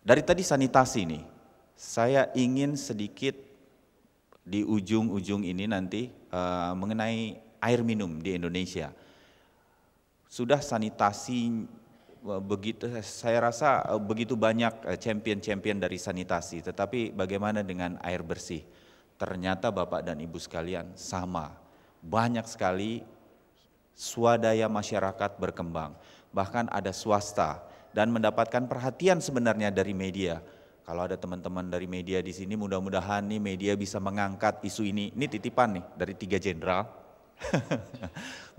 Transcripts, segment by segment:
Dari tadi sanitasi ini, saya ingin sedikit di ujung-ujung ini nanti uh, mengenai air minum di Indonesia. Sudah sanitasi eh, begitu saya rasa eh, begitu banyak champion-champion dari sanitasi, tetapi bagaimana dengan air bersih? Ternyata Bapak dan Ibu sekalian sama. Banyak sekali swadaya masyarakat berkembang. Bahkan ada swasta dan mendapatkan perhatian sebenarnya dari media. Kalau ada teman-teman dari media di sini, mudah-mudahan nih media bisa mengangkat isu ini. Ini titipan nih dari tiga jenderal.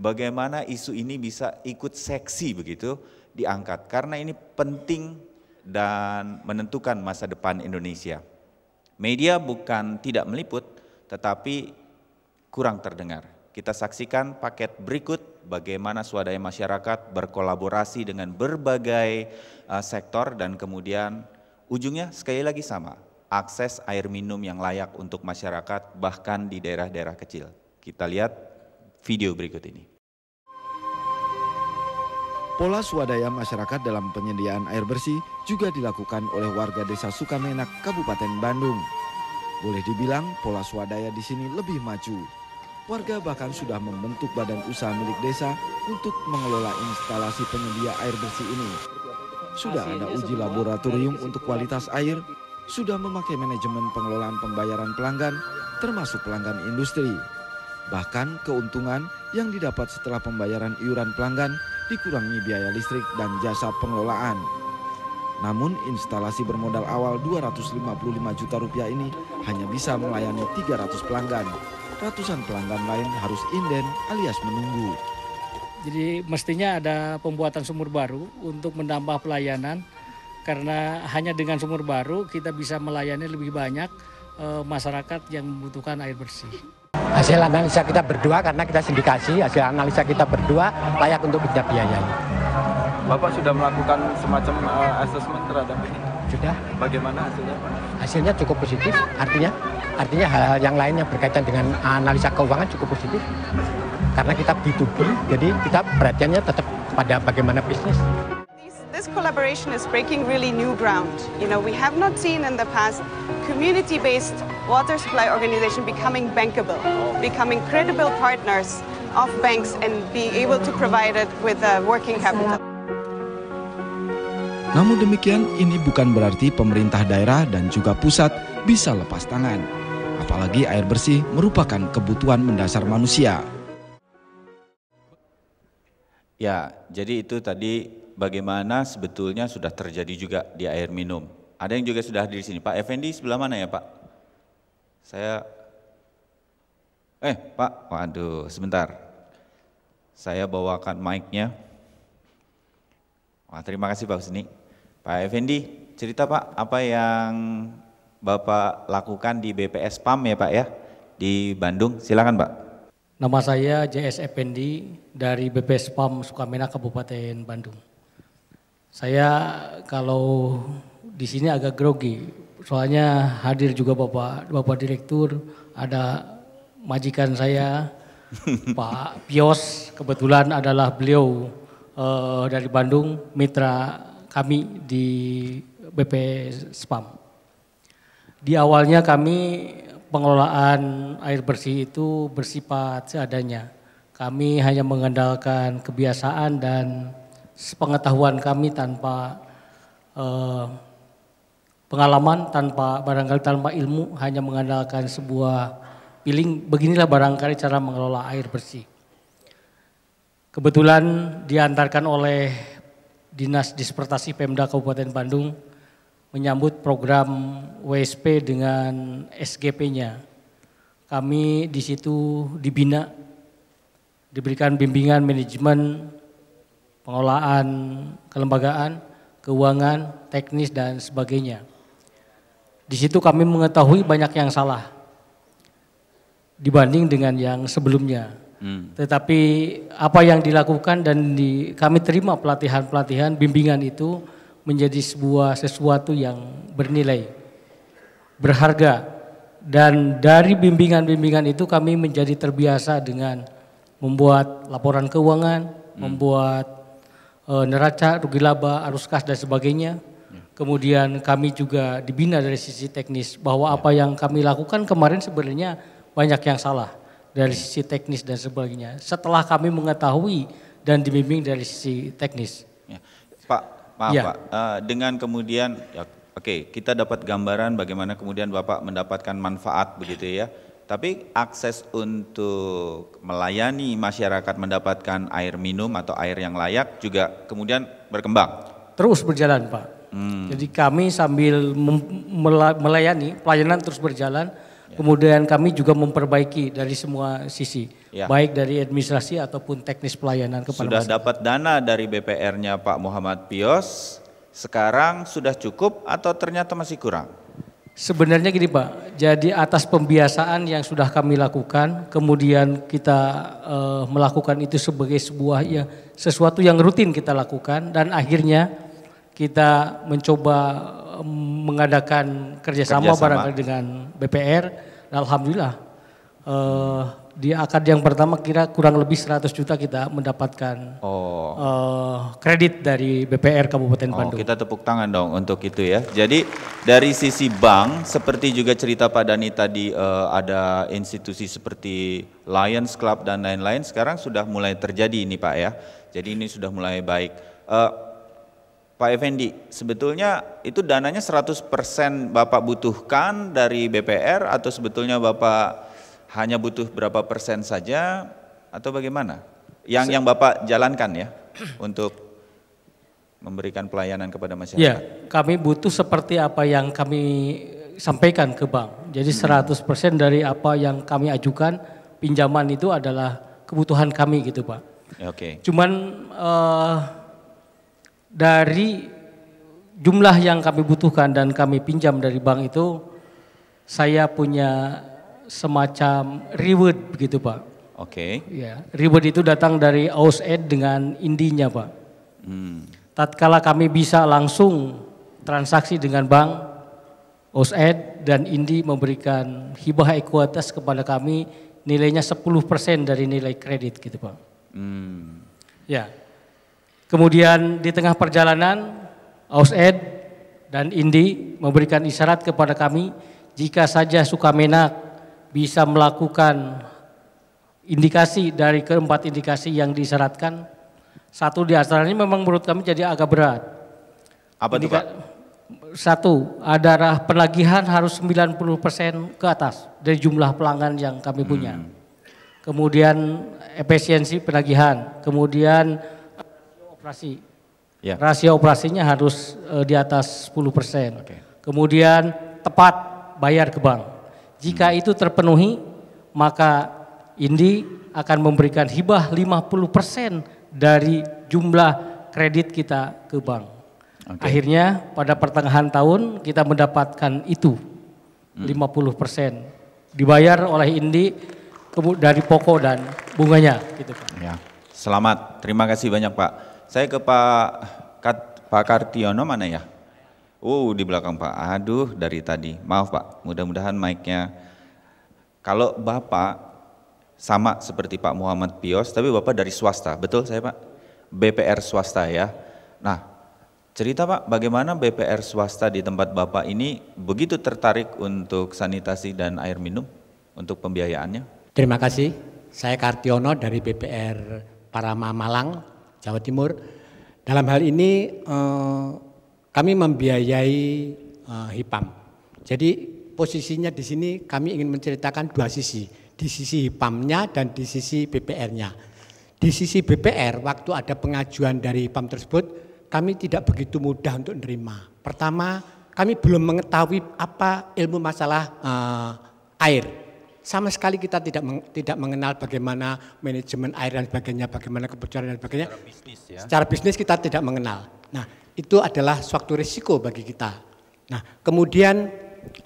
Bagaimana isu ini bisa ikut seksi begitu diangkat? Karena ini penting dan menentukan masa depan Indonesia. Media bukan tidak meliput, tetapi kurang terdengar. Kita saksikan paket berikut bagaimana swadaya masyarakat berkolaborasi dengan berbagai uh, sektor dan kemudian ujungnya sekali lagi sama, akses air minum yang layak untuk masyarakat bahkan di daerah-daerah kecil. Kita lihat video berikut ini. Pola swadaya masyarakat dalam penyediaan air bersih juga dilakukan oleh warga desa Sukamenak, Kabupaten Bandung. Boleh dibilang pola swadaya di sini lebih maju. Warga bahkan sudah membentuk badan usaha milik desa untuk mengelola instalasi penyedia air bersih ini. Sudah ada uji laboratorium untuk kualitas air, sudah memakai manajemen pengelolaan pembayaran pelanggan, termasuk pelanggan industri. Bahkan keuntungan yang didapat setelah pembayaran iuran pelanggan dikurangi biaya listrik dan jasa pengelolaan. Namun instalasi bermodal awal 255 juta rupiah ini hanya bisa melayani 300 pelanggan ratusan pelanggan lain harus inden alias menunggu. Jadi mestinya ada pembuatan sumur baru untuk menambah pelayanan karena hanya dengan sumur baru kita bisa melayani lebih banyak e, masyarakat yang membutuhkan air bersih. Hasil analisa kita berdua karena kita sindikasi, hasil analisa kita berdua layak untuk kita biayai. Bapak sudah melakukan semacam uh, eh, asesmen terhadap ini? Sudah. Bagaimana hasilnya? Hasilnya cukup positif, artinya Artinya hal-hal yang lain yang berkaitan dengan analisa keuangan cukup positif. Karena kita B2B, jadi kita perhatiannya tetap pada bagaimana bisnis. This collaboration is breaking really new ground. You know, we have not seen in the past community-based water supply organization becoming bankable, becoming credible partners of banks and being able to provide it with a uh, working capital. Namun demikian, ini bukan berarti pemerintah daerah dan juga pusat bisa lepas tangan apalagi air bersih merupakan kebutuhan mendasar manusia. Ya, jadi itu tadi bagaimana sebetulnya sudah terjadi juga di air minum. Ada yang juga sudah hadir di sini. Pak Effendi sebelah mana ya Pak? Saya, eh Pak, waduh sebentar. Saya bawakan mic-nya. Wah, terima kasih Pak Seni. Pak Effendi, cerita Pak, apa yang Bapak lakukan di BPS PAM ya Pak ya, di Bandung. Silakan Pak. Nama saya JS Effendi dari BPS PAM Sukamena Kabupaten Bandung. Saya kalau di sini agak grogi, soalnya hadir juga Bapak Bapak Direktur, ada majikan saya Pak Pios kebetulan adalah beliau eh, dari Bandung mitra kami di BPS Pam. Di awalnya kami pengelolaan air bersih itu bersifat seadanya. Kami hanya mengandalkan kebiasaan dan pengetahuan kami tanpa eh, pengalaman, tanpa barangkali tanpa ilmu, hanya mengandalkan sebuah piling. Beginilah barangkali cara mengelola air bersih. Kebetulan diantarkan oleh Dinas Dispertasi Pemda Kabupaten Bandung menyambut program WSP dengan SGP-nya. Kami di situ dibina, diberikan bimbingan manajemen, pengelolaan kelembagaan, keuangan, teknis, dan sebagainya. Di situ kami mengetahui banyak yang salah dibanding dengan yang sebelumnya. Hmm. Tetapi apa yang dilakukan dan di, kami terima pelatihan-pelatihan, bimbingan itu, menjadi sebuah sesuatu yang bernilai, berharga. Dan dari bimbingan-bimbingan itu kami menjadi terbiasa dengan membuat laporan keuangan, hmm. membuat e, neraca, rugi laba, arus kas dan sebagainya. Ya. Kemudian kami juga dibina dari sisi teknis bahwa ya. apa yang kami lakukan kemarin sebenarnya banyak yang salah dari ya. sisi teknis dan sebagainya. Setelah kami mengetahui dan dibimbing dari sisi teknis. Maaf ya. Pak, uh, dengan kemudian ya, oke okay, kita dapat gambaran bagaimana kemudian Bapak mendapatkan manfaat begitu ya. Tapi akses untuk melayani masyarakat mendapatkan air minum atau air yang layak juga kemudian berkembang. Terus berjalan Pak. Hmm. Jadi kami sambil melayani, pelayanan terus berjalan Ya. Kemudian kami juga memperbaiki dari semua sisi, ya. baik dari administrasi ataupun teknis pelayanan kepada Sudah masyarakat. dapat dana dari BPR-nya Pak Muhammad Pios, sekarang sudah cukup atau ternyata masih kurang? Sebenarnya gini Pak, jadi atas pembiasaan yang sudah kami lakukan, kemudian kita e, melakukan itu sebagai sebuah ya sesuatu yang rutin kita lakukan dan akhirnya kita mencoba mengadakan kerjasama, kerjasama. dengan BPR. Alhamdulillah uh, di akad yang pertama kira kurang lebih 100 juta kita mendapatkan oh. uh, kredit dari BPR Kabupaten oh, Bandung. Kita tepuk tangan dong untuk itu ya. Jadi dari sisi bank seperti juga cerita Pak Dani tadi uh, ada institusi seperti Lions Club dan lain-lain sekarang sudah mulai terjadi ini Pak ya. Jadi ini sudah mulai baik. Uh, Pak Effendi, sebetulnya itu dananya 100% Bapak butuhkan dari BPR atau sebetulnya Bapak hanya butuh berapa persen saja atau bagaimana? Yang yang Bapak jalankan ya untuk memberikan pelayanan kepada masyarakat. Ya, kami butuh seperti apa yang kami sampaikan ke bank. Jadi 100% hmm. dari apa yang kami ajukan pinjaman itu adalah kebutuhan kami gitu, Pak. Oke. Okay. Cuman uh, dari jumlah yang kami butuhkan dan kami pinjam dari bank itu saya punya semacam reward begitu Pak. Oke. Okay. Ya, reward itu datang dari AUSED dengan indinya Pak. Hmm. Tatkala kami bisa langsung transaksi dengan bank, AUSED dan Indi memberikan hibah ekuitas kepada kami nilainya 10% dari nilai kredit gitu Pak. Hmm. Ya, Kemudian di tengah perjalanan, Aus Ed dan Indi memberikan isyarat kepada kami, jika saja Sukamenak bisa melakukan indikasi dari keempat indikasi yang disyaratkan, satu di antaranya memang menurut kami jadi agak berat. Apa itu Pak? Satu, adalah penagihan harus 90% ke atas dari jumlah pelanggan yang kami punya. Hmm. Kemudian efisiensi penagihan, kemudian operasi. Ya. Rasio operasinya harus e, di atas 10 persen. Okay. Kemudian tepat bayar ke bank. Jika hmm. itu terpenuhi, maka Indi akan memberikan hibah 50 persen dari jumlah kredit kita ke bank. Okay. Akhirnya pada pertengahan tahun kita mendapatkan itu hmm. 50 persen dibayar oleh Indi dari pokok dan bunganya gitu Pak. Ya. Selamat, terima kasih banyak Pak. Saya ke Pak Kat, Pak Kartiono mana ya? Uh, di belakang Pak. Aduh, dari tadi. Maaf Pak, mudah-mudahan mic-nya. Kalau Bapak sama seperti Pak Muhammad Pios, tapi Bapak dari swasta, betul saya Pak? BPR swasta ya. Nah, cerita Pak, bagaimana BPR swasta di tempat Bapak ini begitu tertarik untuk sanitasi dan air minum untuk pembiayaannya? Terima kasih. Saya Kartiono dari BPR Parama Malang. Jawa Timur. Dalam hal ini eh, kami membiayai HIPAM. Eh, Jadi posisinya di sini kami ingin menceritakan dua sisi, di sisi HIPAM-nya dan di sisi BPR-nya. Di sisi BPR, waktu ada pengajuan dari HIPAM tersebut, kami tidak begitu mudah untuk menerima. Pertama, kami belum mengetahui apa ilmu masalah eh, air sama sekali kita tidak meng, tidak mengenal bagaimana manajemen air dan sebagainya, bagaimana kebocoran dan sebagainya. Secara bisnis ya. Secara bisnis kita tidak mengenal. Nah, itu adalah suatu risiko bagi kita. Nah, kemudian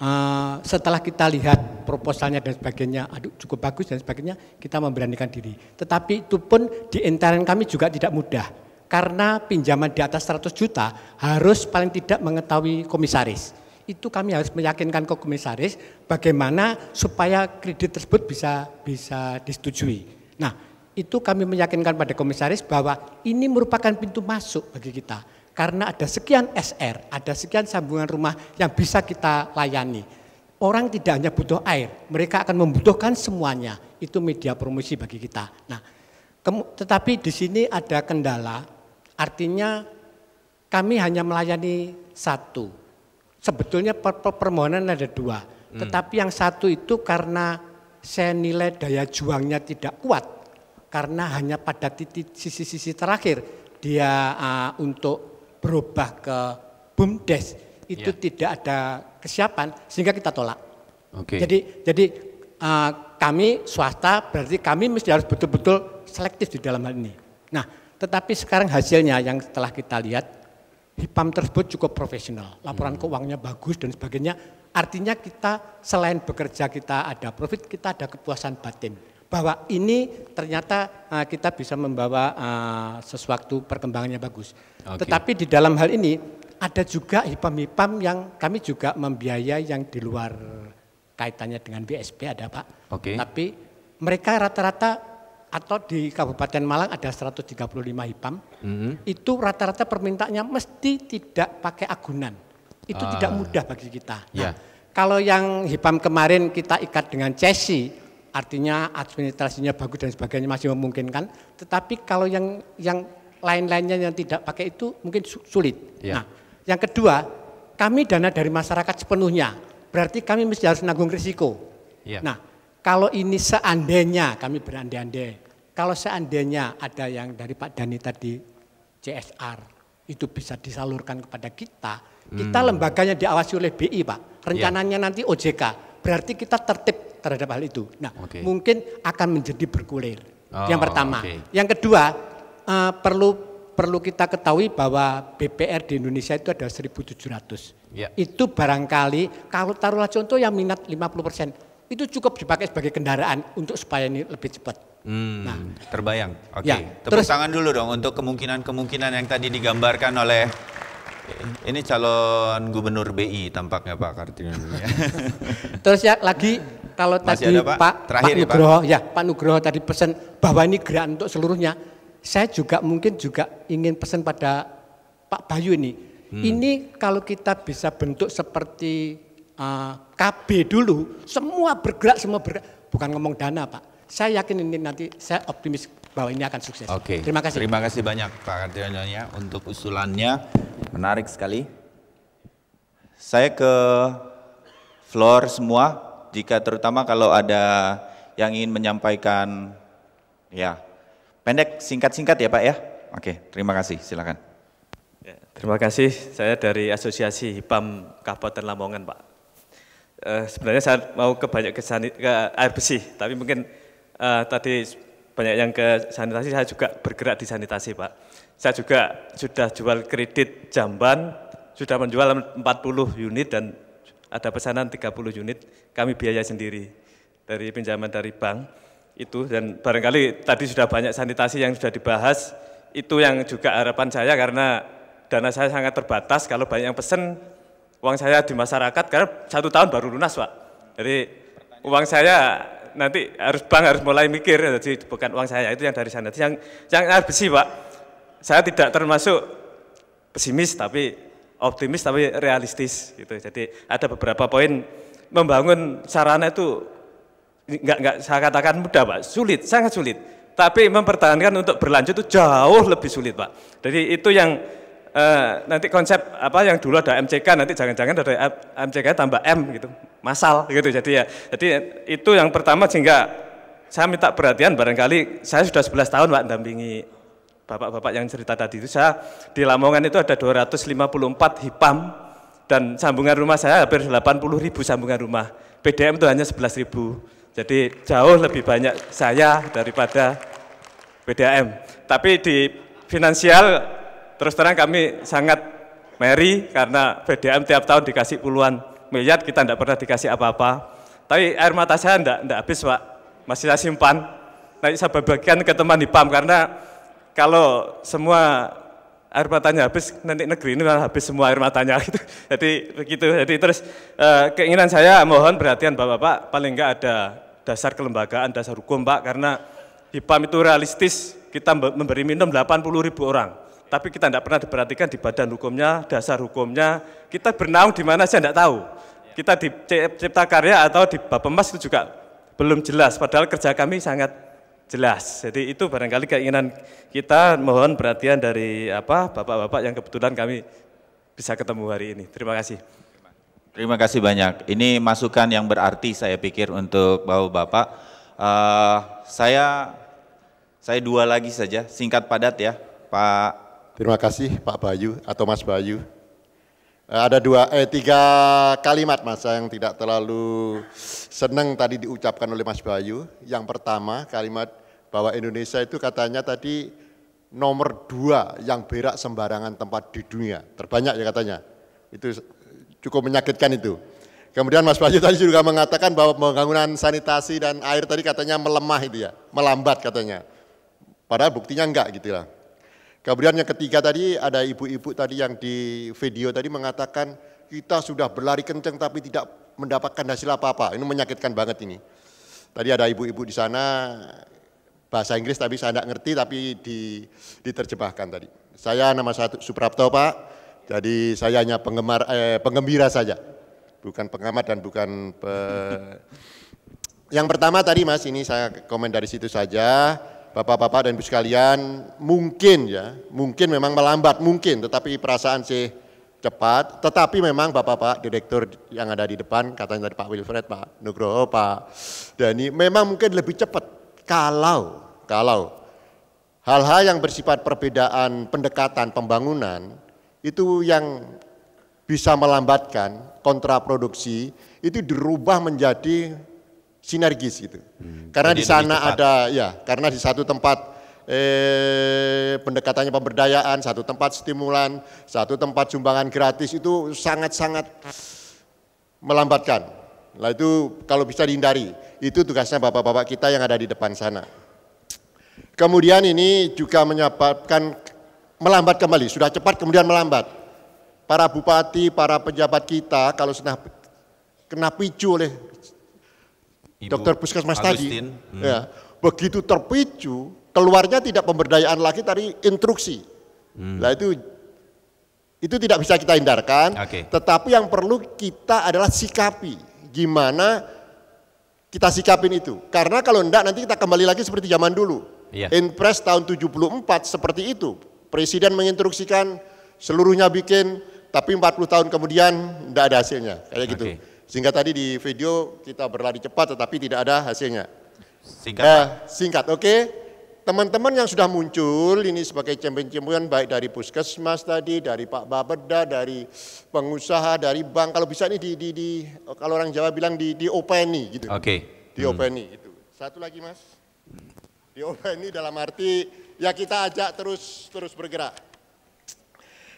uh, setelah kita lihat proposalnya dan sebagainya, aduh cukup bagus dan sebagainya, kita memberanikan diri. Tetapi itu pun di intern kami juga tidak mudah. Karena pinjaman di atas 100 juta harus paling tidak mengetahui komisaris itu kami harus meyakinkan ke komisaris bagaimana supaya kredit tersebut bisa bisa disetujui. Nah, itu kami meyakinkan pada komisaris bahwa ini merupakan pintu masuk bagi kita karena ada sekian SR, ada sekian sambungan rumah yang bisa kita layani. Orang tidak hanya butuh air, mereka akan membutuhkan semuanya. Itu media promosi bagi kita. Nah, tetapi di sini ada kendala, artinya kami hanya melayani satu sebetulnya per per permohonan ada dua. Hmm. Tetapi yang satu itu karena saya nilai daya juangnya tidak kuat karena hanya pada titik sisi-sisi terakhir dia uh, untuk berubah ke bumdes itu yeah. tidak ada kesiapan sehingga kita tolak. Okay. Jadi jadi uh, kami swasta berarti kami mesti harus betul-betul selektif di dalam hal ini. Nah, tetapi sekarang hasilnya yang telah kita lihat HIPAM tersebut cukup profesional, laporan hmm. keuangannya bagus dan sebagainya. Artinya kita selain bekerja kita ada profit, kita ada kepuasan batin bahwa ini ternyata eh, kita bisa membawa eh, sesuatu perkembangannya bagus. Okay. Tetapi di dalam hal ini ada juga hipam-hipam yang kami juga membiayai yang di luar kaitannya dengan BSP ada Pak. Oke. Okay. Tapi mereka rata-rata atau di Kabupaten Malang ada 135 hipam, hmm. itu rata-rata permintaannya mesti tidak pakai agunan. Itu uh, tidak mudah bagi kita. Nah, ya. Kalau yang hipam kemarin kita ikat dengan cesi, artinya administrasinya bagus dan sebagainya masih memungkinkan. Tetapi kalau yang yang lain-lainnya yang tidak pakai itu mungkin sulit. Yeah. Nah, yang kedua, kami dana dari masyarakat sepenuhnya. Berarti kami mesti harus menanggung risiko. Yeah. Nah, kalau ini seandainya kami berandai-andai kalau seandainya ada yang dari Pak Dani tadi CSR itu bisa disalurkan kepada kita, kita hmm. lembaganya diawasi oleh BI, Pak. Ya. Rencananya yeah. nanti OJK. Berarti kita tertib terhadap hal itu. Nah, okay. mungkin akan menjadi bergulir. Oh, yang pertama. Okay. Yang kedua, uh, perlu perlu kita ketahui bahwa BPR di Indonesia itu ada 1.700. Yeah. Itu barangkali kalau taruhlah contoh yang minat 50 persen, itu cukup dipakai sebagai kendaraan untuk supaya ini lebih cepat. Hmm, nah, terbayang. Oke. Okay. Ya, Tepuk terus, tangan dulu dong untuk kemungkinan-kemungkinan yang tadi digambarkan oleh eh, ini calon gubernur BI tampaknya Pak Kartini. terus ya lagi kalau Masih tadi ada, Pak, Terakhir, Pak Nugroho ya Pak. ya Pak Nugroho tadi pesan bahwa ini gerakan untuk seluruhnya. Saya juga mungkin juga ingin pesan pada Pak Bayu ini. Hmm. Ini kalau kita bisa bentuk seperti uh, ah, KB dulu, semua bergerak, semua bergerak. Bukan ngomong dana Pak saya yakin ini nanti saya optimis bahwa ini akan sukses. Oke. Okay. Terima kasih. Terima kasih banyak Pak Kartionya untuk usulannya. Menarik sekali. Saya ke floor semua jika terutama kalau ada yang ingin menyampaikan ya pendek singkat-singkat ya Pak ya. Oke, terima kasih. Silakan. Ya, terima kasih. Saya dari Asosiasi HIPAM Kabupaten Lamongan, Pak. Uh, sebenarnya saya mau ke banyak kesan ke air bersih, tapi mungkin uh, tadi banyak yang ke sanitasi, saya juga bergerak di sanitasi Pak. Saya juga sudah jual kredit jamban, sudah menjual 40 unit dan ada pesanan 30 unit, kami biaya sendiri dari pinjaman dari bank itu dan barangkali tadi sudah banyak sanitasi yang sudah dibahas itu yang juga harapan saya karena dana saya sangat terbatas kalau banyak yang pesen uang saya di masyarakat karena satu tahun baru lunas pak jadi uang saya nanti harus bank harus mulai mikir jadi bukan uang saya itu yang dari sana yang yang besi pak saya tidak termasuk pesimis tapi optimis tapi realistis gitu jadi ada beberapa poin membangun sarana itu nggak nggak saya katakan mudah pak sulit sangat sulit tapi mempertahankan untuk berlanjut itu jauh lebih sulit pak jadi itu yang Eh, nanti konsep apa yang dulu ada MCK nanti jangan-jangan ada MCK tambah M gitu masal gitu jadi ya jadi itu yang pertama sehingga saya minta perhatian barangkali saya sudah 11 tahun Pak dampingi bapak-bapak yang cerita tadi itu saya di Lamongan itu ada 254 hipam dan sambungan rumah saya hampir 80 ribu sambungan rumah PDM itu hanya 11 ribu jadi jauh lebih banyak saya daripada PDM tapi di finansial terus terang kami sangat meri karena PDM tiap tahun dikasih puluhan miliar, kita tidak pernah dikasih apa-apa. Tapi air mata saya tidak enggak habis, Pak. Masih saya simpan. Nanti saya bagikan ke teman di PAM karena kalau semua air matanya habis, nanti negeri ini malah habis semua air matanya. Gitu. Jadi begitu. Jadi terus eh, keinginan saya mohon perhatian Bapak-Bapak, paling enggak ada dasar kelembagaan, dasar hukum Pak, karena di Pam itu realistis, kita memberi minum 80 ribu orang tapi kita tidak pernah diperhatikan di badan hukumnya, dasar hukumnya. Kita bernaung di mana saya tidak tahu. Kita di Cipta Karya atau di Bapemas itu juga belum jelas, padahal kerja kami sangat jelas. Jadi itu barangkali keinginan kita mohon perhatian dari apa Bapak-bapak yang kebetulan kami bisa ketemu hari ini. Terima kasih. Terima kasih banyak. Ini masukan yang berarti saya pikir untuk Bapak-bapak. Uh, saya saya dua lagi saja, singkat padat ya, Pak Terima kasih Pak Bayu atau Mas Bayu. Eh, ada dua, eh, tiga kalimat mas yang tidak terlalu senang tadi diucapkan oleh Mas Bayu. Yang pertama kalimat bahwa Indonesia itu katanya tadi nomor dua yang berak sembarangan tempat di dunia. Terbanyak ya katanya. Itu cukup menyakitkan itu. Kemudian Mas Bayu tadi juga mengatakan bahwa pembangunan sanitasi dan air tadi katanya melemah itu ya, melambat katanya. Padahal buktinya enggak gitu lah. Kemudian yang ketiga tadi ada ibu-ibu tadi yang di video tadi mengatakan kita sudah berlari kenceng tapi tidak mendapatkan hasil apa-apa. Ini menyakitkan banget ini. Tadi ada ibu-ibu di sana bahasa Inggris tapi saya tidak ngerti tapi di, diterjemahkan tadi. Saya nama satu Suprapto Pak. Jadi saya hanya penggemar eh, penggembira saja. Bukan pengamat dan bukan pe... Yang pertama tadi Mas ini saya komen dari situ saja. Bapak-bapak dan Ibu sekalian, mungkin ya, mungkin memang melambat, mungkin, tetapi perasaan sih cepat. Tetapi memang Bapak-bapak direktur yang ada di depan, katanya tadi Pak Wilfred, Pak Nugroho, Pak Dani, memang mungkin lebih cepat kalau, kalau hal-hal yang bersifat perbedaan pendekatan pembangunan itu yang bisa melambatkan kontraproduksi itu dirubah menjadi sinergis gitu. Hmm. Karena Jadi di sana ada ya, karena di satu tempat eh, pendekatannya pemberdayaan, satu tempat stimulan, satu tempat sumbangan gratis itu sangat-sangat melambatkan. Nah itu kalau bisa dihindari, itu tugasnya bapak-bapak kita yang ada di depan sana. Kemudian ini juga menyebabkan melambat kembali, sudah cepat kemudian melambat. Para bupati, para pejabat kita kalau sudah kena picu oleh Ibu dokter puskesmas tadi, hmm. ya, begitu terpicu, keluarnya tidak pemberdayaan lagi dari instruksi. Hmm. Nah itu itu tidak bisa kita hindarkan, okay. tetapi yang perlu kita adalah sikapi gimana kita sikapin itu. Karena kalau tidak nanti kita kembali lagi seperti zaman dulu. Yeah. Inpres tahun 74 seperti itu. Presiden menginstruksikan seluruhnya bikin tapi 40 tahun kemudian tidak ada hasilnya. Kayak gitu. Okay. Sehingga tadi di video kita berlari cepat tetapi tidak ada hasilnya. Singkat. Eh, singkat, oke. Okay? Teman-teman yang sudah muncul ini sebagai champion-champion baik dari puskesmas tadi, dari Pak Babeda, dari pengusaha, dari bank, kalau bisa ini di, di, di kalau orang Jawa bilang di, di openi gitu. Oke. Okay. Di hmm. openi itu. Satu lagi mas. Di openi dalam arti ya kita ajak terus terus bergerak.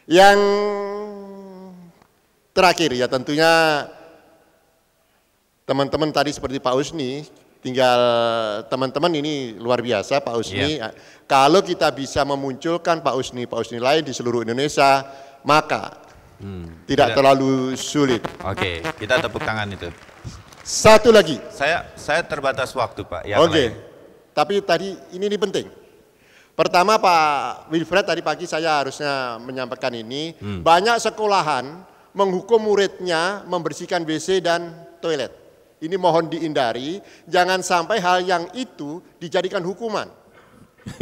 Yang terakhir ya tentunya teman-teman tadi seperti Pak Usni, tinggal teman-teman ini luar biasa Pak Usni. Yeah. Kalau kita bisa memunculkan Pak Usni, Pak Usni lain di seluruh Indonesia, maka hmm, tidak, Bila. terlalu sulit. Oke, okay, kita tepuk tangan itu. Satu lagi. Saya saya terbatas waktu Pak. Oke, okay. tapi tadi ini, ini penting. Pertama Pak Wilfred tadi pagi saya harusnya menyampaikan ini. Hmm. Banyak sekolahan menghukum muridnya membersihkan WC dan toilet. Ini mohon dihindari, jangan sampai hal yang itu dijadikan hukuman.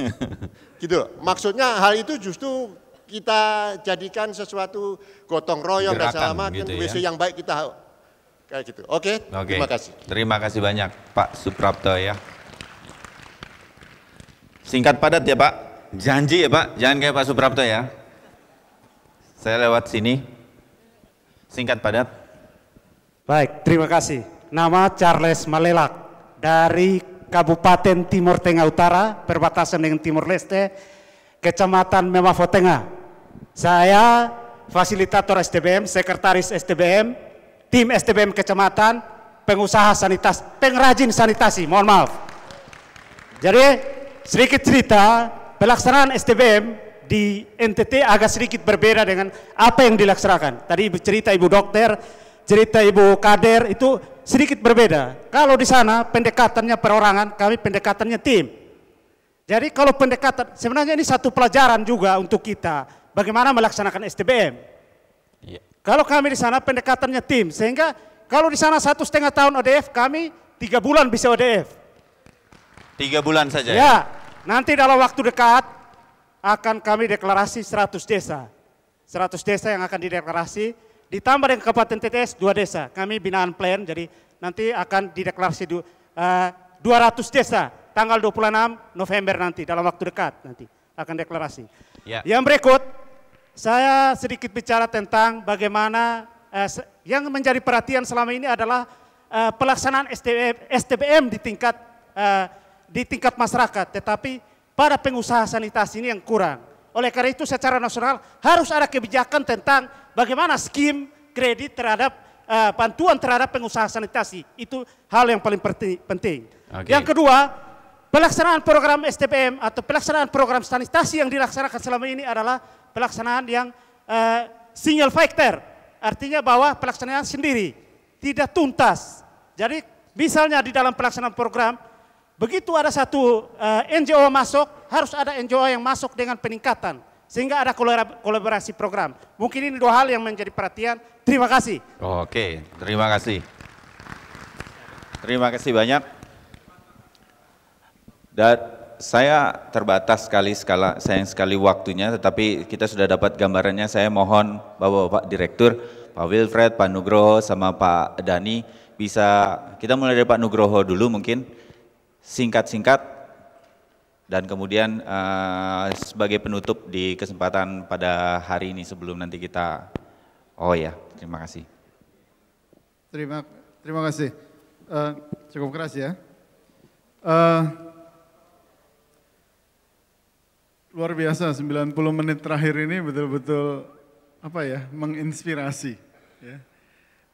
gitu Maksudnya hal itu justru kita jadikan sesuatu gotong royong bersama, dan sama gitu WC ya? yang baik kita kayak gitu. Oke, okay, okay. terima kasih. Terima kasih banyak Pak Suprapto ya. Singkat padat ya Pak. Janji ya Pak, jangan kayak Pak Suprapto ya. Saya lewat sini. Singkat padat. Baik, terima kasih nama Charles Malelak dari Kabupaten Timur Tengah Utara, perbatasan dengan Timur Leste, Kecamatan Memafo Tengah. Saya fasilitator STBM, sekretaris STBM, tim STBM Kecamatan, pengusaha sanitas, pengrajin sanitasi, mohon maaf. Jadi sedikit cerita, pelaksanaan STBM di NTT agak sedikit berbeda dengan apa yang dilaksanakan. Tadi cerita Ibu Dokter, cerita Ibu Kader itu sedikit berbeda. Kalau di sana pendekatannya perorangan, kami pendekatannya tim. Jadi kalau pendekatan, sebenarnya ini satu pelajaran juga untuk kita, bagaimana melaksanakan STBM. Yeah. Kalau kami di sana pendekatannya tim, sehingga kalau di sana satu setengah tahun ODF, kami tiga bulan bisa ODF. Tiga bulan saja? Ya, ya? nanti dalam waktu dekat akan kami deklarasi 100 desa. 100 desa yang akan dideklarasi, Ditambah dengan Kabupaten TTS dua desa, kami binaan plan, jadi nanti akan dideklarasi du, uh, eh, 200 desa tanggal 26 November nanti, dalam waktu dekat nanti akan deklarasi. Ya. Yang berikut, saya sedikit bicara tentang bagaimana uh, yang menjadi perhatian selama ini adalah uh, pelaksanaan STBM, STBM di tingkat uh, di tingkat masyarakat, tetapi pada pengusaha sanitasi ini yang kurang. Oleh karena itu secara nasional harus ada kebijakan tentang bagaimana skim kredit terhadap uh, bantuan terhadap pengusaha sanitasi. Itu hal yang paling penting. Okay. Yang kedua, pelaksanaan program STPM atau pelaksanaan program sanitasi yang dilaksanakan selama ini adalah pelaksanaan yang uh, single factor. Artinya bahwa pelaksanaan sendiri tidak tuntas. Jadi misalnya di dalam pelaksanaan program Begitu ada satu uh, eh, NGO masuk, harus ada NGO yang masuk dengan peningkatan. Sehingga ada kolaborasi program. Mungkin ini dua hal yang menjadi perhatian. Terima kasih. Oke, terima kasih. Terima kasih banyak. Dan saya terbatas sekali skala, sayang sekali waktunya, tetapi kita sudah dapat gambarannya. Saya mohon Bapak-Bapak Direktur, Pak Wilfred, Pak Nugroho, sama Pak Dani, bisa kita mulai dari Pak Nugroho dulu mungkin singkat-singkat dan kemudian uh, sebagai penutup di kesempatan pada hari ini sebelum nanti kita oh ya terima kasih terima terima kasih uh, cukup keras ya uh, luar biasa 90 menit terakhir ini betul-betul apa ya menginspirasi ya.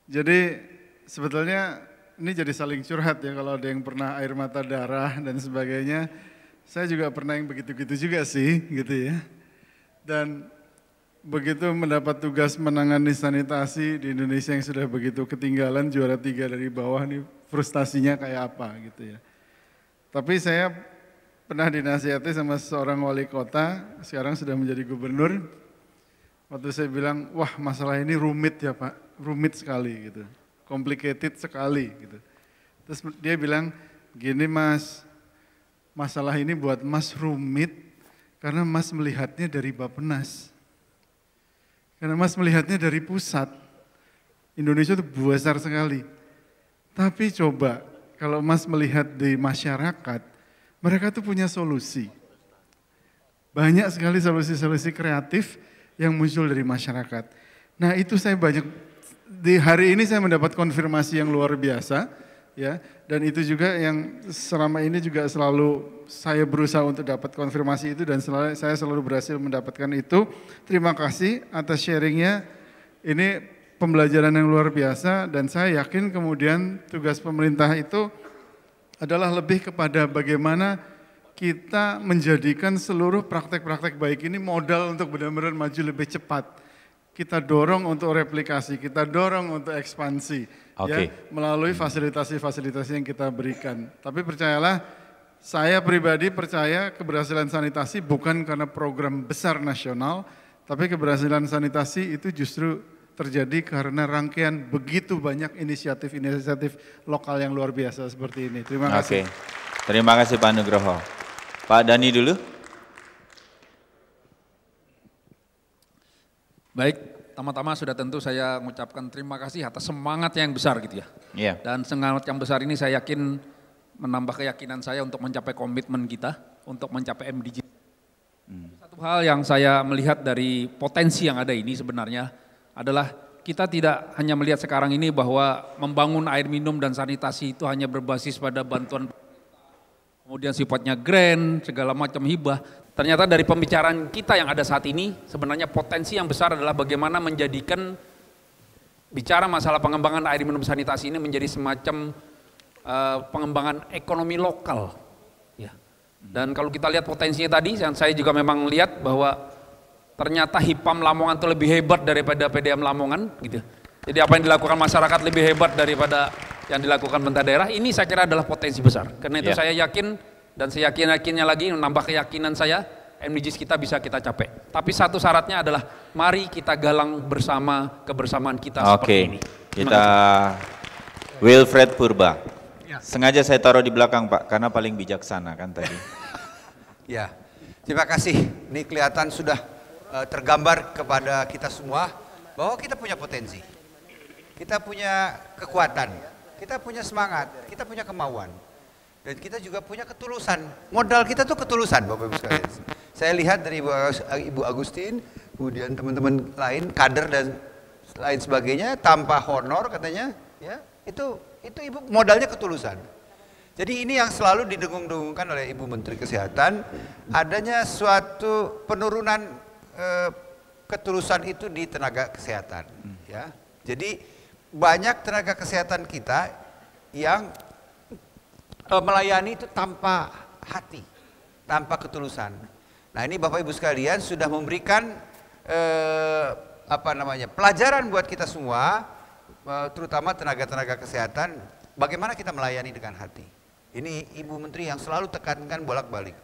jadi sebetulnya ini jadi saling curhat ya kalau ada yang pernah air mata darah dan sebagainya. Saya juga pernah yang begitu begitu juga sih gitu ya. Dan begitu mendapat tugas menangani sanitasi di Indonesia yang sudah begitu ketinggalan juara tiga dari bawah nih frustasinya kayak apa gitu ya. Tapi saya pernah dinasihati sama seorang wali kota, sekarang sudah menjadi gubernur. Waktu saya bilang, wah masalah ini rumit ya Pak, rumit sekali gitu complicated sekali gitu. Terus dia bilang gini mas, masalah ini buat mas rumit karena mas melihatnya dari Bapenas. Karena mas melihatnya dari pusat. Indonesia itu besar sekali. Tapi coba kalau mas melihat di masyarakat, mereka tuh punya solusi. Banyak sekali solusi-solusi kreatif yang muncul dari masyarakat. Nah itu saya banyak di hari ini saya mendapat konfirmasi yang luar biasa ya dan itu juga yang selama ini juga selalu saya berusaha untuk dapat konfirmasi itu dan selalu, saya selalu berhasil mendapatkan itu. Terima kasih atas sharingnya. Ini pembelajaran yang luar biasa dan saya yakin kemudian tugas pemerintah itu adalah lebih kepada bagaimana kita menjadikan seluruh praktek-praktek baik ini modal untuk benar-benar maju lebih cepat kita dorong untuk replikasi, kita dorong untuk ekspansi okay. ya melalui hmm. fasilitasi-fasilitasi yang kita berikan. Tapi percayalah, saya pribadi percaya keberhasilan sanitasi bukan karena program besar nasional, tapi keberhasilan sanitasi itu justru terjadi karena rangkaian begitu banyak inisiatif-inisiatif lokal yang luar biasa seperti ini. Terima kasih. Terima kasih Pak Nugroho. Pak Dani dulu. Baik, pertama-tama sudah tentu saya mengucapkan terima kasih atas semangat yang besar gitu ya. Yeah. Dan semangat yang besar ini saya yakin menambah keyakinan saya untuk mencapai komitmen kita, untuk mencapai MDG. Hmm. Satu hal yang saya melihat dari potensi yang ada ini sebenarnya adalah kita tidak hanya melihat sekarang ini bahwa membangun air minum dan sanitasi itu hanya berbasis pada bantuan kemudian sifatnya grand, segala macam hibah, Ternyata dari pembicaraan kita yang ada saat ini, sebenarnya potensi yang besar adalah bagaimana menjadikan bicara masalah pengembangan air minum sanitasi ini menjadi semacam uh, pengembangan ekonomi lokal. Ya. Dan kalau kita lihat potensinya tadi, yang saya juga memang lihat bahwa ternyata HIPAM Lamongan itu lebih hebat daripada PDM Lamongan. gitu. Jadi apa yang dilakukan masyarakat lebih hebat daripada yang dilakukan pemerintah daerah. Ini saya kira adalah potensi besar. Karena itu yeah. saya yakin dan seyakin-yakinnya lagi menambah keyakinan saya MDGs kita bisa kita capai. Tapi satu syaratnya adalah mari kita galang bersama kebersamaan kita Oke. seperti ini. Kita Wilfred Purba. Ya. Sengaja saya taruh di belakang Pak karena paling bijaksana kan tadi. ya. Terima kasih. Ini kelihatan sudah uh, tergambar kepada kita semua bahwa kita punya potensi. Kita punya kekuatan, kita punya semangat, kita punya kemauan. Dan kita juga punya ketulusan. Modal kita tuh ketulusan, Bapak Ibu sekalian. Saya lihat dari Ibu Agustin, kemudian teman-teman lain, kader dan lain sebagainya, tanpa honor katanya, ya itu itu ibu modalnya ketulusan. Jadi ini yang selalu didengung-dengungkan oleh Ibu Menteri Kesehatan, adanya suatu penurunan eh, ketulusan itu di tenaga kesehatan. Ya, jadi banyak tenaga kesehatan kita yang Eh, melayani itu tanpa hati, tanpa ketulusan. Nah ini Bapak Ibu sekalian sudah memberikan eh, apa namanya pelajaran buat kita semua, eh, terutama tenaga-tenaga kesehatan, bagaimana kita melayani dengan hati. Ini Ibu Menteri yang selalu tekankan bolak-balik.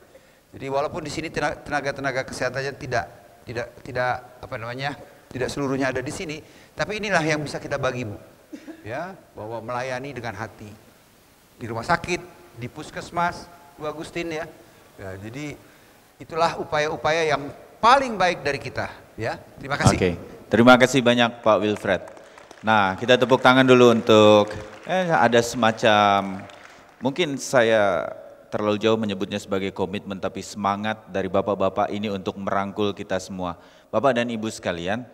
Jadi walaupun di sini tenaga-tenaga kesehatannya tidak tidak tidak apa namanya tidak seluruhnya ada di sini, tapi inilah yang bisa kita bagi Bu, ya bahwa melayani dengan hati di rumah sakit, di puskesmas, Bu Agustin ya. ya jadi itulah upaya-upaya yang paling baik dari kita ya. Terima kasih. Okay. Terima kasih banyak Pak Wilfred. Nah, kita tepuk tangan dulu untuk eh ada semacam mungkin saya terlalu jauh menyebutnya sebagai komitmen tapi semangat dari bapak-bapak ini untuk merangkul kita semua. Bapak dan Ibu sekalian,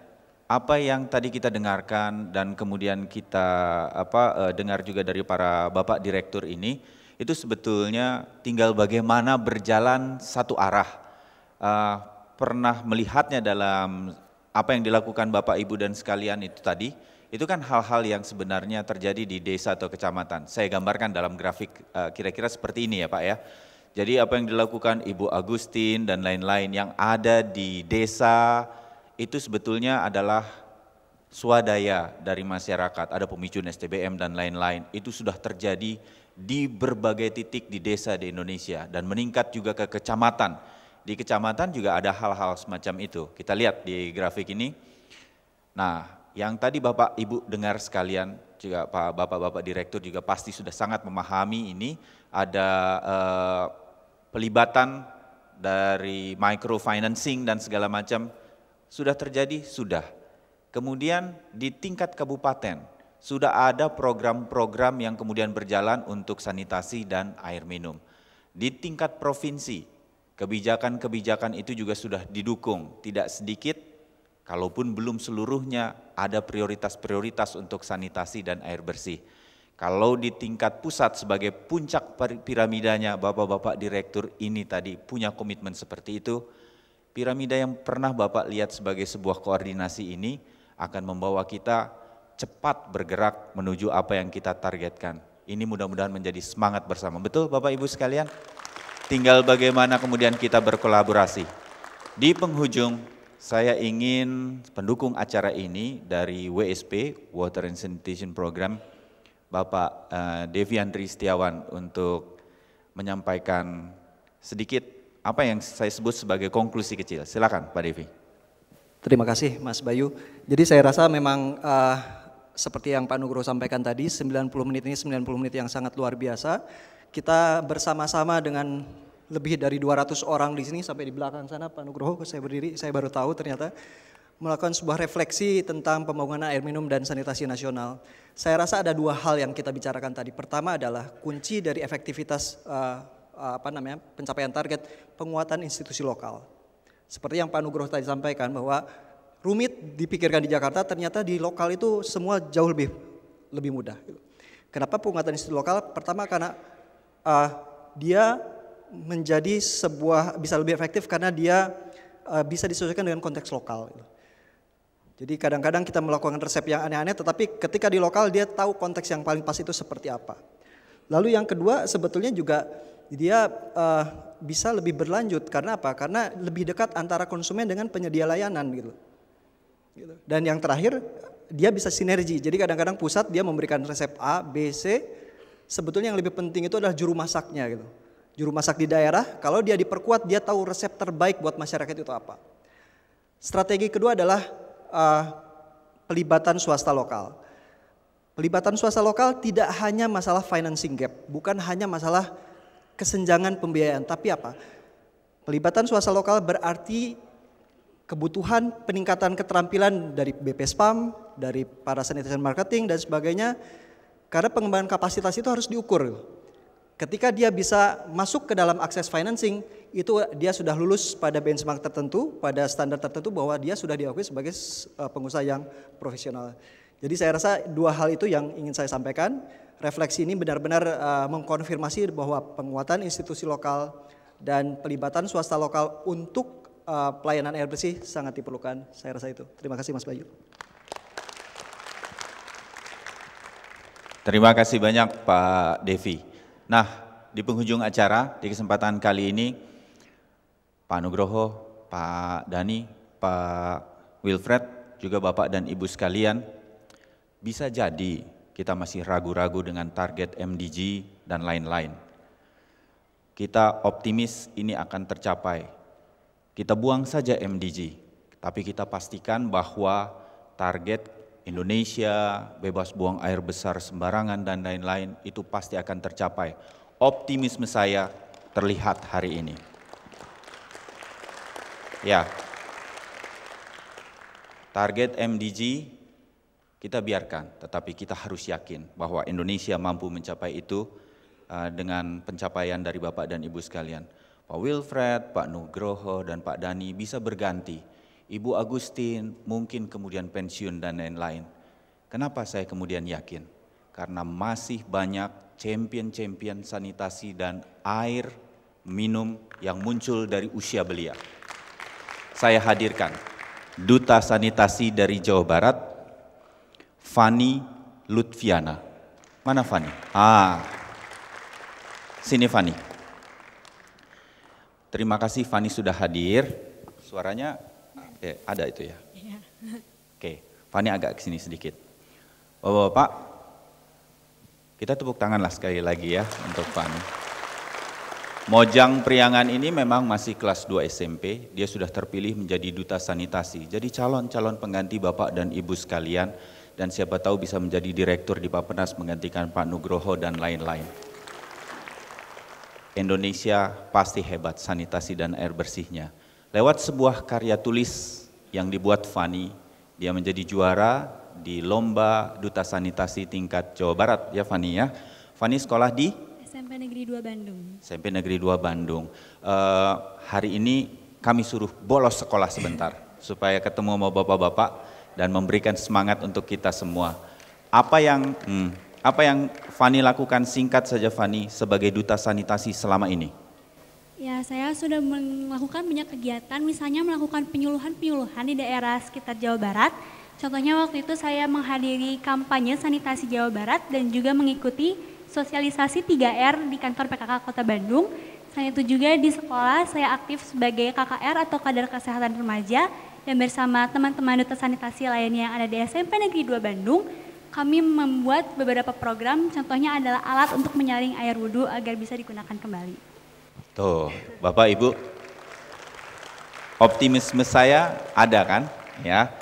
apa yang tadi kita dengarkan dan kemudian kita apa eh, dengar juga dari para bapak direktur ini itu sebetulnya tinggal bagaimana berjalan satu arah. Uh, pernah melihatnya dalam apa yang dilakukan Bapak Ibu dan sekalian itu tadi, itu kan hal-hal yang sebenarnya terjadi di desa atau kecamatan. Saya gambarkan dalam grafik eh, kira-kira uh, kira -kira seperti ini ya Pak ya. Jadi apa yang dilakukan Ibu Agustin dan lain-lain yang ada di desa, itu sebetulnya adalah swadaya dari masyarakat, ada pemicu STBM dan lain-lain. Itu sudah terjadi di berbagai titik di desa di Indonesia dan meningkat juga ke kecamatan. Di kecamatan juga ada hal-hal semacam itu. Kita lihat di grafik ini. Nah, yang tadi Bapak Ibu dengar sekalian juga Pak Bapak-bapak direktur juga pasti sudah sangat memahami ini ada eh, pelibatan dari microfinancing dan segala macam sudah terjadi? Sudah. Kemudian di tingkat kabupaten sudah ada program-program yang kemudian berjalan untuk sanitasi dan air minum. Di tingkat provinsi, kebijakan-kebijakan itu juga sudah didukung, tidak sedikit, kalaupun belum seluruhnya ada prioritas-prioritas untuk sanitasi dan air bersih. Kalau di tingkat pusat sebagai puncak piramidanya, Bapak-Bapak Direktur ini tadi punya komitmen seperti itu, Piramida yang pernah Bapak lihat sebagai sebuah koordinasi ini akan membawa kita cepat bergerak menuju apa yang kita targetkan. Ini mudah-mudahan menjadi semangat bersama. Betul Bapak Ibu sekalian? Tinggal bagaimana kemudian kita berkolaborasi. Di penghujung saya ingin pendukung acara ini dari WSP, Water and Sanitation Program, Bapak eh, Deviandri Setiawan untuk menyampaikan sedikit apa yang saya sebut sebagai konklusi kecil. Silakan Pak Devi. Terima kasih Mas Bayu. Jadi saya rasa memang uh, seperti yang Pak Nugroho sampaikan tadi, 90 menit ini 90 menit yang sangat luar biasa. Kita bersama-sama dengan lebih dari 200 orang di sini sampai di belakang sana Pak Nugroho, saya berdiri, saya baru tahu ternyata melakukan sebuah refleksi tentang pembangunan air minum dan sanitasi nasional. Saya rasa ada dua hal yang kita bicarakan tadi. Pertama adalah kunci dari efektivitas uh, apa namanya pencapaian target penguatan institusi lokal. Seperti yang Pak Nugroho tadi sampaikan bahwa rumit dipikirkan di Jakarta ternyata di lokal itu semua jauh lebih lebih mudah. Kenapa penguatan institusi lokal? Pertama karena uh, dia menjadi sebuah bisa lebih efektif karena dia uh, bisa disesuaikan dengan konteks lokal. Jadi kadang-kadang kita melakukan resep yang aneh-aneh tetapi ketika di lokal dia tahu konteks yang paling pas itu seperti apa. Lalu yang kedua sebetulnya juga dia ya, uh, eh, bisa lebih berlanjut karena apa? Karena lebih dekat antara konsumen dengan penyedia layanan gitu. gitu. Dan yang terakhir dia bisa sinergi. Jadi kadang-kadang pusat dia memberikan resep A, B, C. Sebetulnya yang lebih penting itu adalah juru masaknya gitu. Juru masak di daerah, kalau dia diperkuat dia tahu resep terbaik buat masyarakat itu apa. Strategi kedua adalah uh, pelibatan swasta lokal. Pelibatan swasta lokal tidak hanya masalah financing gap, bukan hanya masalah kesenjangan pembiayaan. Tapi apa? Pelibatan swasta lokal berarti kebutuhan peningkatan keterampilan dari BP Spam, dari para sanitation marketing dan sebagainya. Karena pengembangan kapasitas itu harus diukur. Ketika dia bisa masuk ke dalam akses financing, itu dia sudah lulus pada benchmark tertentu, pada standar tertentu bahwa dia sudah diakui sebagai eh, pengusaha yang profesional. Jadi saya rasa dua hal itu yang ingin saya sampaikan refleksi ini benar-benar uh, mengkonfirmasi bahwa penguatan institusi lokal dan pelibatan swasta lokal untuk uh, pelayanan air bersih sangat diperlukan. Saya rasa itu. Terima kasih Mas Bayu. Terima kasih banyak Pak Devi. Nah, di penghujung acara di kesempatan kali ini Pak Nugroho, Pak Dani, Pak Wilfred, juga Bapak dan Ibu sekalian, bisa jadi kita masih ragu-ragu dengan target MDG dan lain-lain. Kita optimis ini akan tercapai. Kita buang saja MDG, tapi kita pastikan bahwa target Indonesia bebas buang air besar sembarangan dan lain-lain itu pasti akan tercapai. Optimisme saya terlihat hari ini. Ya. Target MDG kita biarkan, tetapi kita harus yakin bahwa Indonesia mampu mencapai itu uh, dengan pencapaian dari Bapak dan Ibu sekalian. Pak Wilfred, Pak Nugroho, dan Pak Dani bisa berganti. Ibu Agustin mungkin kemudian pensiun dan lain-lain. Kenapa saya kemudian yakin? Karena masih banyak champion-champion sanitasi dan air minum yang muncul dari usia belia. Saya hadirkan duta sanitasi dari Jawa Barat Fani Lutfiana. Mana Fani? Ah, sini Fani. Terima kasih Fani sudah hadir. Suaranya eh, ada itu ya? Iya. Oke, Fani agak kesini sedikit. Bapak-bapak, kita tepuk tanganlah sekali lagi ya untuk Fani. Mojang Priangan ini memang masih kelas 2 SMP, dia sudah terpilih menjadi duta sanitasi. Jadi calon-calon pengganti Bapak dan Ibu sekalian, dan siapa tahu bisa menjadi direktur di Bapenas menggantikan Pak Nugroho dan lain-lain. Indonesia pasti hebat sanitasi dan air bersihnya. Lewat sebuah karya tulis yang dibuat Fani, dia menjadi juara di lomba duta sanitasi tingkat Jawa Barat ya Fani ya. Fani sekolah di SMP Negeri 2 Bandung. SMP Negeri 2 Bandung. Uh, hari ini kami suruh bolos sekolah sebentar supaya ketemu sama bapak-bapak dan memberikan semangat untuk kita semua. Apa yang hmm, apa yang Fani lakukan singkat saja Fani sebagai duta sanitasi selama ini? Ya, saya sudah melakukan banyak kegiatan, misalnya melakukan penyuluhan-penyuluhan di daerah sekitar Jawa Barat. Contohnya waktu itu saya menghadiri kampanye sanitasi Jawa Barat dan juga mengikuti sosialisasi 3R di kantor PKK Kota Bandung. Selain itu juga di sekolah saya aktif sebagai KKR atau kader kesehatan remaja dan bersama teman-teman duta sanitasi lainnya yang ada di SMP Negeri 2 Bandung, kami membuat beberapa program, contohnya adalah alat untuk menyaring air wudhu agar bisa digunakan kembali. Tuh, Bapak Ibu, optimisme saya ada kan? Ya,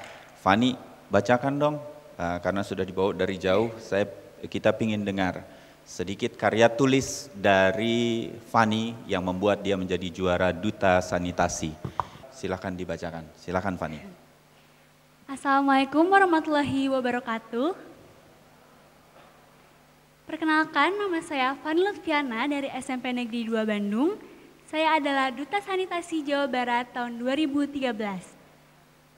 Fani bacakan dong, ah, karena sudah dibawa dari jauh, saya kita ingin dengar sedikit karya tulis dari Fani yang membuat dia menjadi juara duta sanitasi silahkan dibacakan. Silahkan Fani. Assalamualaikum warahmatullahi wabarakatuh. Perkenalkan nama saya Fani Lutfiana dari SMP Negeri 2 Bandung. Saya adalah Duta Sanitasi Jawa Barat tahun 2013.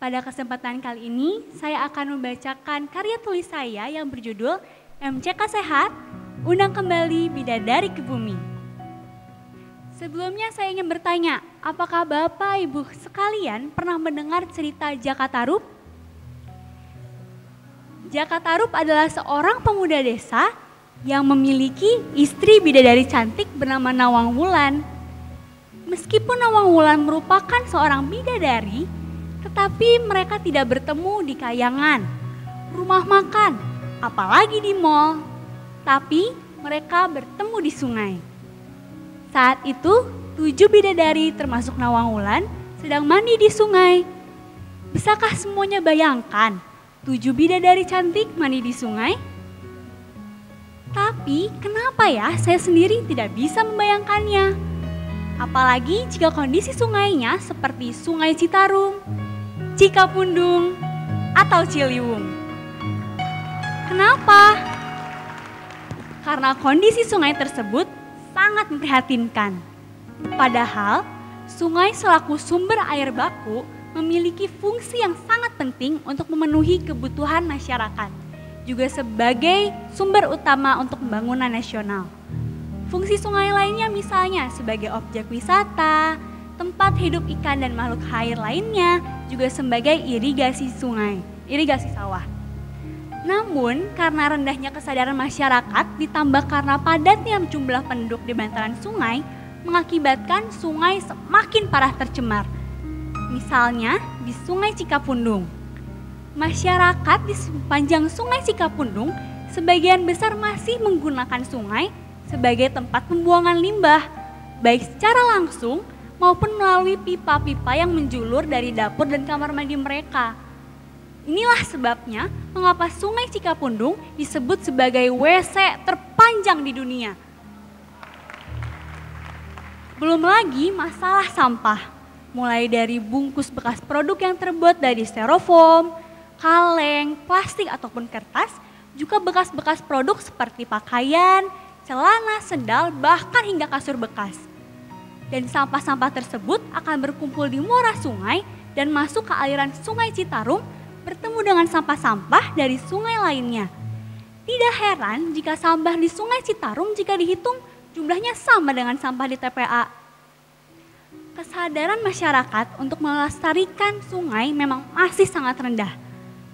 Pada kesempatan kali ini, saya akan membacakan karya tulis saya yang berjudul MCK Sehat, Undang Kembali Bidadari ke Bumi. Sebelumnya saya ingin bertanya, apakah Bapak Ibu sekalian pernah mendengar cerita Jakatarup? Rup? Jakarta Rup adalah seorang pemuda desa yang memiliki istri bidadari cantik bernama Nawang Wulan. Meskipun Nawang Wulan merupakan seorang bidadari, tetapi mereka tidak bertemu di kayangan, rumah makan, apalagi di mall. Tapi mereka bertemu di sungai. Saat itu, tujuh bidadari termasuk Nawang Wulan sedang mandi di sungai. Bisakah semuanya bayangkan tujuh bidadari cantik mandi di sungai? Tapi kenapa ya saya sendiri tidak bisa membayangkannya? Apalagi jika kondisi sungainya seperti Sungai Citarum, Cikapundung, atau Ciliwung. Kenapa? Karena kondisi sungai tersebut sangat memprihatinkan. Padahal, sungai selaku sumber air baku memiliki fungsi yang sangat penting untuk memenuhi kebutuhan masyarakat, juga sebagai sumber utama untuk pembangunan nasional. Fungsi sungai lainnya misalnya sebagai objek wisata, tempat hidup ikan dan makhluk air lainnya, juga sebagai irigasi sungai, irigasi sawah. Namun, karena rendahnya kesadaran masyarakat ditambah karena padatnya jumlah penduduk di bantaran sungai, mengakibatkan sungai semakin parah tercemar. Misalnya di Sungai Cikapundung. Masyarakat di sepanjang Sungai Cikapundung sebagian besar masih menggunakan sungai sebagai tempat pembuangan limbah, baik secara langsung maupun melalui pipa-pipa yang menjulur dari dapur dan kamar mandi mereka. Inilah sebabnya mengapa Sungai Cikapundung disebut sebagai WC terpanjang di dunia. Belum lagi masalah sampah, mulai dari bungkus bekas produk yang terbuat dari styrofoam, kaleng, plastik ataupun kertas, juga bekas-bekas produk seperti pakaian, celana, sendal, bahkan hingga kasur bekas. Dan sampah-sampah tersebut akan berkumpul di muara sungai dan masuk ke aliran sungai Citarum bertemu dengan sampah-sampah dari sungai lainnya. Tidak heran jika sampah di sungai Citarum jika dihitung jumlahnya sama dengan sampah di TPA. Kesadaran masyarakat untuk melestarikan sungai memang masih sangat rendah.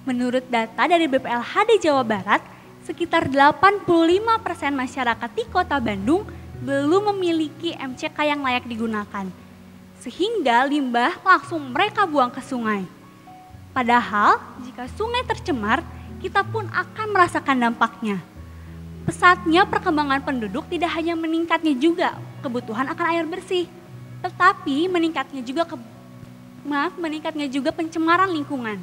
Menurut data dari BPLHD Jawa Barat, sekitar 85% masyarakat di kota Bandung belum memiliki MCK yang layak digunakan. Sehingga limbah langsung mereka buang ke sungai. Padahal jika sungai tercemar, kita pun akan merasakan dampaknya. Pesatnya perkembangan penduduk tidak hanya meningkatnya juga kebutuhan akan air bersih, tetapi meningkatnya juga ke, maaf, meningkatnya juga pencemaran lingkungan.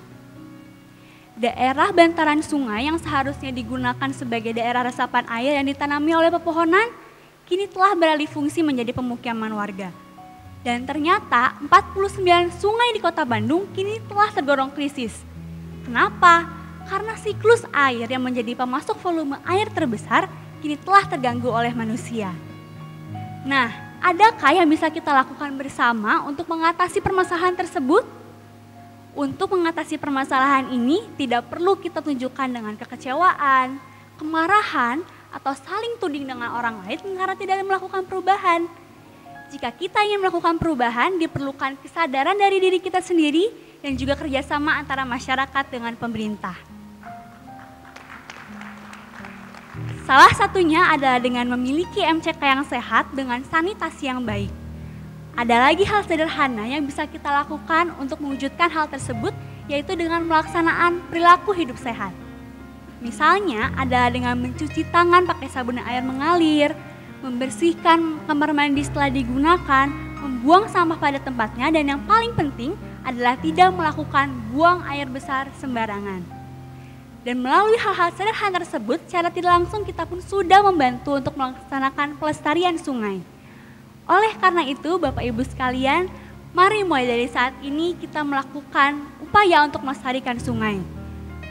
Daerah bantaran sungai yang seharusnya digunakan sebagai daerah resapan air yang ditanami oleh pepohonan, kini telah beralih fungsi menjadi pemukiman warga. Dan ternyata 49 sungai di kota Bandung kini telah tergolong krisis. Kenapa? Karena siklus air yang menjadi pemasok volume air terbesar kini telah terganggu oleh manusia. Nah, adakah yang bisa kita lakukan bersama untuk mengatasi permasalahan tersebut? Untuk mengatasi permasalahan ini tidak perlu kita tunjukkan dengan kekecewaan, kemarahan, atau saling tuding dengan orang lain karena tidak melakukan perubahan jika kita ingin melakukan perubahan, diperlukan kesadaran dari diri kita sendiri dan juga kerjasama antara masyarakat dengan pemerintah. Salah satunya adalah dengan memiliki MCK yang sehat dengan sanitasi yang baik. Ada lagi hal sederhana yang bisa kita lakukan untuk mewujudkan hal tersebut, yaitu dengan melaksanaan perilaku hidup sehat. Misalnya adalah dengan mencuci tangan pakai sabun dan air mengalir, membersihkan kamar mandi setelah digunakan, membuang sampah pada tempatnya, dan yang paling penting adalah tidak melakukan buang air besar sembarangan. Dan melalui hal-hal sederhana tersebut, secara tidak langsung kita pun sudah membantu untuk melaksanakan pelestarian sungai. Oleh karena itu, Bapak Ibu sekalian, mari mulai dari saat ini kita melakukan upaya untuk melestarikan sungai.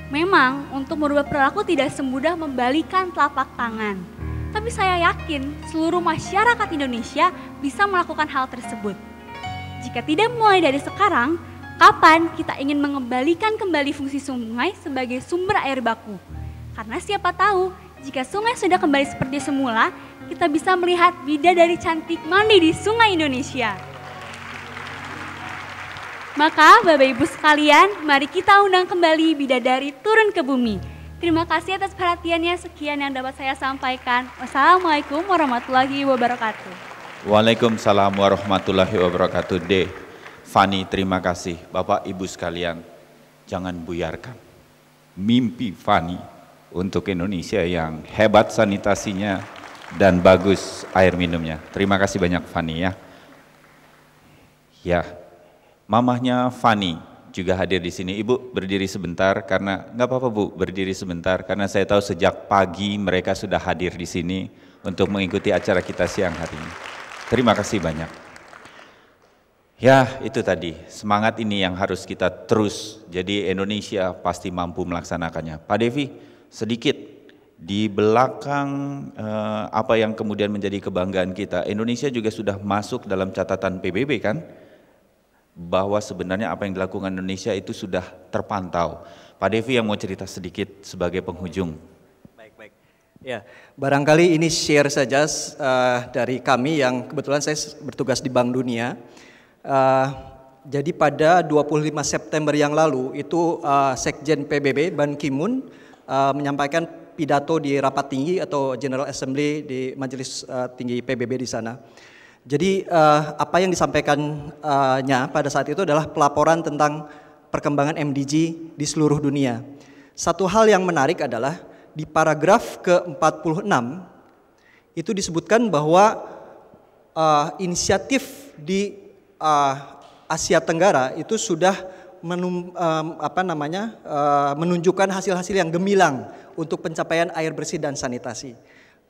Memang, untuk merubah perilaku tidak semudah membalikan telapak tangan tapi saya yakin seluruh masyarakat Indonesia bisa melakukan hal tersebut. Jika tidak mulai dari sekarang, kapan kita ingin mengembalikan kembali fungsi sungai sebagai sumber air baku? Karena siapa tahu, jika sungai sudah kembali seperti semula, kita bisa melihat bidadari cantik mandi di sungai Indonesia. Maka Bapak Ibu sekalian, mari kita undang kembali bidadari turun ke bumi Terima kasih atas perhatiannya. Sekian yang dapat saya sampaikan. Wassalamualaikum warahmatullahi wabarakatuh. Waalaikumsalam warahmatullahi wabarakatuh. D. Fani, terima kasih. Bapak Ibu sekalian, jangan buyarkan mimpi Fani untuk Indonesia yang hebat sanitasinya dan bagus air minumnya. Terima kasih banyak Fani ya. Ya, mamahnya Fani, juga hadir di sini. Ibu berdiri sebentar karena nggak apa-apa Bu, berdiri sebentar karena saya tahu sejak pagi mereka sudah hadir di sini untuk mengikuti acara kita siang hari ini. Terima kasih banyak. Ya, itu tadi. Semangat ini yang harus kita terus. Jadi Indonesia pasti mampu melaksanakannya. Pak Devi, sedikit di belakang eh, apa yang kemudian menjadi kebanggaan kita, Indonesia juga sudah masuk dalam catatan PBB kan? bahwa sebenarnya apa yang dilakukan Indonesia itu sudah terpantau. Pak Devi yang mau cerita sedikit sebagai penghujung. Baik, baik. Ya, barangkali ini share saja uh, dari kami yang kebetulan saya bertugas di Bank Dunia. Uh, jadi pada 25 September yang lalu itu uh, Sekjen PBB Ban Ki-moon uh, menyampaikan pidato di rapat tinggi atau General Assembly di Majelis uh, Tinggi PBB di sana. Jadi uh, apa yang disampaikannya eh, pada saat itu adalah pelaporan tentang perkembangan MDG di seluruh dunia. Satu hal yang menarik adalah di paragraf ke-46 itu disebutkan bahwa uh, inisiatif di uh, Asia Tenggara itu sudah menum, um, apa namanya uh, menunjukkan hasil-hasil yang gemilang untuk pencapaian air bersih dan sanitasi.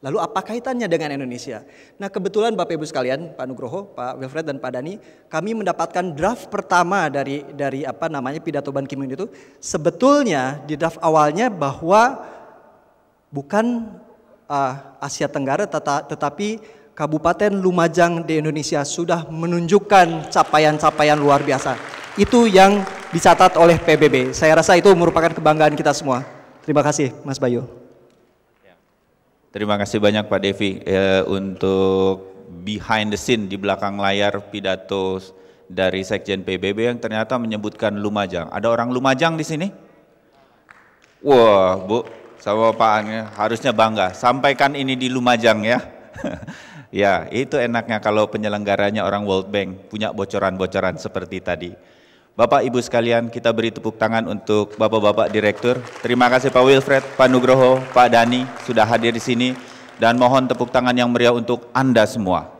Lalu apa kaitannya dengan Indonesia? Nah kebetulan Bapak Ibu sekalian, Pak Nugroho, Pak Wilfred dan Pak Dani, kami mendapatkan draft pertama dari dari apa namanya pidato Ban Ki-moon itu. Sebetulnya di draft awalnya bahwa bukan uh, Asia Tenggara tata, tetapi Kabupaten Lumajang di Indonesia sudah menunjukkan capaian-capaian luar biasa. Itu yang dicatat oleh PBB. Saya rasa itu merupakan kebanggaan kita semua. Terima kasih Mas Bayu. Terima kasih banyak Pak Devi eh, untuk behind the scene di belakang layar pidato dari Sekjen PBB yang ternyata menyebutkan Lumajang. Ada orang Lumajang di sini? Wah, Bu, sama Pak An, ya. harusnya bangga. Sampaikan ini di Lumajang ya. ya, itu enaknya kalau penyelenggaranya orang World Bank punya bocoran-bocoran seperti tadi. Bapak Ibu sekalian, kita beri tepuk tangan untuk Bapak-bapak direktur. Terima kasih Pak Wilfred, Pak Nugroho, Pak Dani sudah hadir di sini dan mohon tepuk tangan yang meriah untuk Anda semua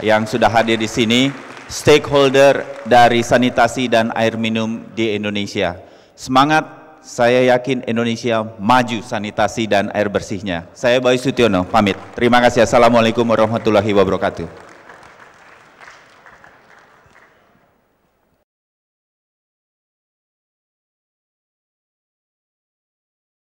yang sudah hadir di sini, stakeholder dari sanitasi dan air minum di Indonesia. Semangat, saya yakin Indonesia maju sanitasi dan air bersihnya. Saya Bayu Sutiono, pamit. Terima kasih. Assalamualaikum warahmatullahi wabarakatuh.